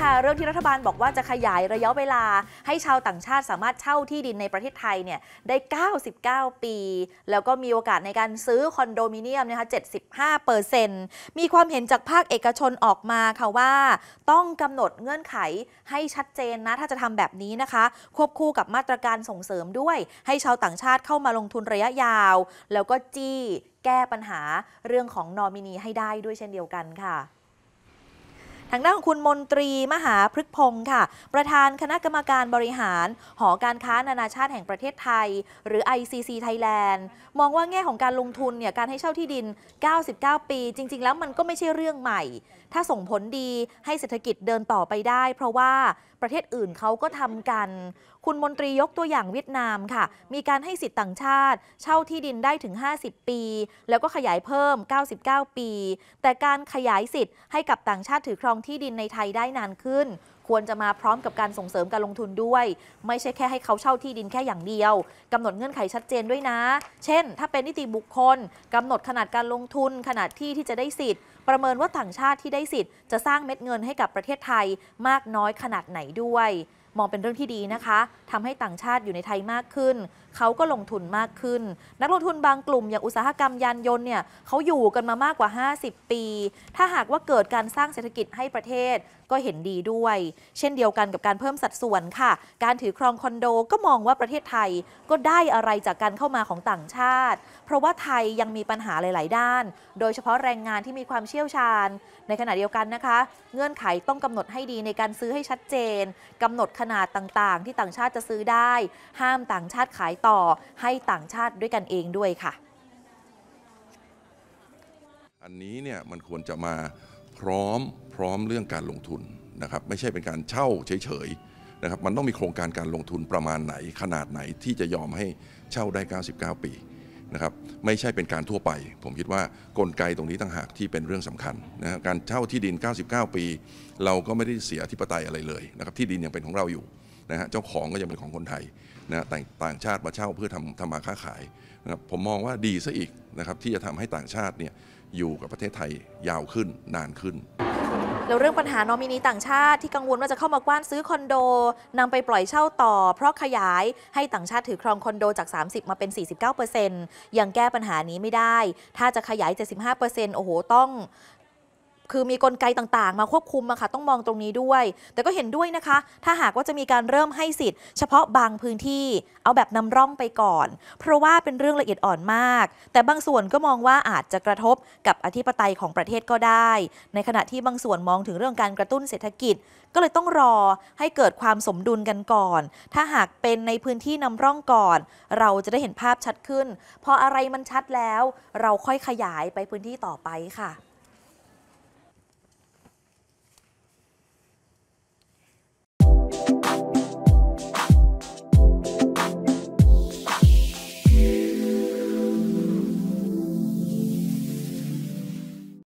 ค่ะเรื่องที่รัฐบาลบอกว่าจะขยายระยะเวลาให้ชาวต่างชาติสามารถเช่าที่ดินในประเทศไทยเนี่ยได้ 99 ปี แล้วก็มีโอกาสในการซื้อคอนโดมิเนียมนะคะ75เปอร์เซ็นต์มีความเห็นจากภาคเอกชนออกมาค่ะว่าต้องกำหนดเงื่อนไขให้ชัดเจนนะ ถ้าจะทำแบบนี้นะคะ ควบคู่กับมาตรการส่งเสริมด้วย ให้ชาวต่างชาติเข้ามาลงทุนระยะยาว แล้วก็จี้แก้ปัญหาเรื่องของนอมินี ให้ได้ด้วยเช่นเดียวกันค่ะทางด้านของคุณมนตรีมหาพฤกพงศ์ค่ะ ประธานคณะกรรมการบริหาร หอการค้านานาชาติแห่งประเทศไทย หรือ ICC Thailand มองว่าแง่ของการลงทุนเนี่ยการให้เช่าที่ดิน 99 ปี จริง ๆ แล้วมันก็ไม่ใช่เรื่องใหม่ ถ้าส่งผลดีให้เศรษฐกิจเดินต่อไปได้ เพราะว่าประเทศอื่นเขาก็ทำกัน คุณมนตรียกตัวอย่างเวียดนามค่ะ มีการให้สิทธิ์ต่างชาติเช่าที่ดินได้ถึง 50 ปี แล้วก็ขยายเพิ่ม 99 ปี แต่การขยายสิทธิ์ให้กับต่างชาติถือครองที่ดินในไทยได้นานขึ้น ควรจะมาพร้อมกับการส่งเสริมการลงทุนด้วย ไม่ใช่แค่ให้เขาเช่าที่ดินแค่อย่างเดียว กำหนดเงื่อนไขชัดเจนด้วยนะ เช่น ถ้าเป็นนิติบุคคล กำหนดขนาดการลงทุน ขนาดที่ที่จะได้สิทธิ์ ประเมินว่าต่างชาติที่ได้สิทธิ์จะสร้างเม็ดเงินให้กับประเทศไทย มากน้อยขนาดไหนด้วยมองเป็นเรื่องที่ดีนะคะ ทำให้ต่างชาติอยู่ในไทยมากขึ้น เขาก็ลงทุนมากขึ้น นักลงทุนบางกลุ่มอย่างอุตสาหกรรมยานยนต์เนี่ย เขาอยู่กันมามากกว่า 50 ปี ถ้าหากว่าเกิดการสร้างเศรษฐกิจให้ประเทศก็เห็นดีด้วย เช่นเดียวกันกับการเพิ่มสัดส่วนค่ะ การถือครองคอนโดก็มองว่าประเทศไทยก็ได้อะไรจากการเข้ามาของต่างชาติ เพราะว่าไทยยังมีปัญหาหลาย ๆ ด้าน โดยเฉพาะแรงงานที่มีความเชี่ยวชาญ ในขณะเดียวกันนะคะ เงื่อนไขต้องกำหนดให้ดีในการซื้อให้ชัดเจน กำหนดขนาดต่างๆ ที่ต่างชาติจะซื้อได้ ห้ามต่างชาติขายต่อให้ต่างชาติด้วยกันเองด้วยค่ะอันนี้เนี่ยมันควรจะมาพร้อมพร้อมเรื่องการลงทุนนะครับไม่ใช่เป็นการเช่าเฉยๆนะครับมันต้องมีโครงการการลงทุนประมาณไหนขนาดไหนที่จะยอมให้เช่าได้99ปีนะครับไม่ใช่เป็นการทั่วไป ผมคิดว่ากลไกตรงนี้ต่างหากที่เป็นเรื่องสำคัญนะการเช่าที่ดิน 99 ปี เราก็ไม่ได้เสียอธิปไตยอะไรเลยนะครับที่ดินยังเป็นของเราอยู่นะฮะเจ้าของก็ยังเป็นของคนไทยนะต่ต่างชาติมาเช่าเพื่อทำทำมาค้าขายนะครับผมมองว่าดีซะอีกนะครับที่จะทำให้ต่างชาติเนี่ยอยู่กับประเทศไทยยาวขึ้นนานขึ้นแล้วเรื่องปัญหานอมินีต่างชาติที่กังวลว่าจะเข้ามากว้านซื้อคอนโด นำไปปล่อยเช่าต่อเพราะขยายให้ต่างชาติถือครองคอนโดจาก 30 มาเป็น 49%ยังแก้ปัญหานี้ไม่ได้ ถ้าจะขยาย 75%โอ้โห ต้องคือมีกลไกต่างๆ มาควบคุมอะค่ะ ต้องมองตรงนี้ด้วย แต่ก็เห็นด้วยนะคะ ถ้าหากว่าจะมีการเริ่มให้สิทธิ์เฉพาะบางพื้นที่เอาแบบนำร่องไปก่อน เพราะว่าเป็นเรื่องละเอียดอ่อนมาก แต่บางส่วนก็มองว่าอาจจะกระทบกับอธิปไตยของประเทศก็ได้ ในขณะที่บางส่วนมองถึงเรื่องการกระตุ้นเศรษฐกิจ ก็เลยต้องรอให้เกิดความสมดุลกันก่อน ถ้าหากเป็นในพื้นที่นำร่องก่อน เราจะได้เห็นภาพชัดขึ้นพออะไรมันชัดแล้วเราค่อยขยายไปพื้นที่ต่อไปค่ะ